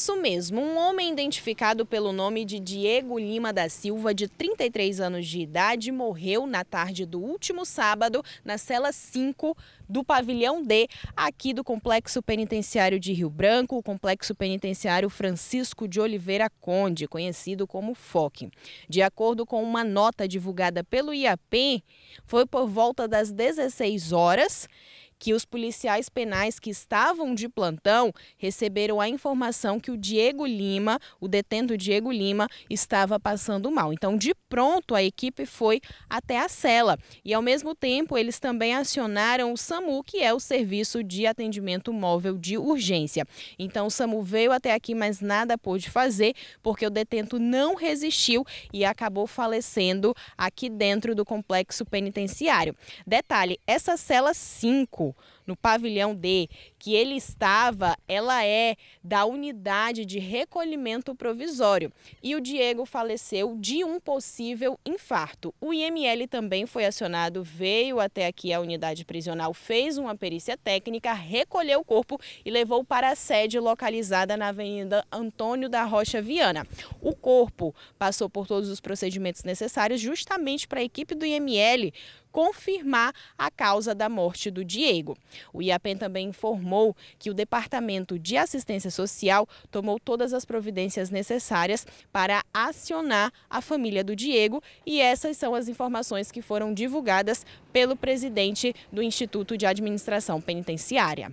Isso mesmo, um homem identificado pelo nome de Diego Lima da Silva, de 33 anos de idade, morreu na tarde do último sábado na cela 5 do pavilhão D, aqui do Complexo Penitenciário de Rio Branco, o Complexo Penitenciário Francisco de Oliveira Conde, conhecido como FOC. De acordo com uma nota divulgada pelo IAPEN, foi por volta das 16 horas que os policiais penais que estavam de plantão receberam a informação que o Diego Lima, o detento Diego Lima, estava passando mal. Então, de pronto, a equipe foi até a cela. E ao mesmo tempo, eles também acionaram o SAMU, que é o serviço de atendimento móvel de urgência. Então, o SAMU veio até aqui, mas nada pôde fazer, porque o detento não resistiu e acabou falecendo aqui dentro do complexo penitenciário. Detalhe, essa cela 5 know no pavilhão D, que ele estava, ela é da unidade de recolhimento provisório. E o Diego faleceu de um possível infarto. O IML também foi acionado, veio até aqui a unidade prisional, fez uma perícia técnica, recolheu o corpo e levou para a sede localizada na Avenida Antônio da Rocha Viana. O corpo passou por todos os procedimentos necessários justamente para a equipe do IML confirmar a causa da morte do Diego. O IAPEN também informou que o Departamento de Assistência Social tomou todas as providências necessárias para acionar a família do Diego e essas são as informações que foram divulgadas pelo presidente do Instituto de Administração Penitenciária.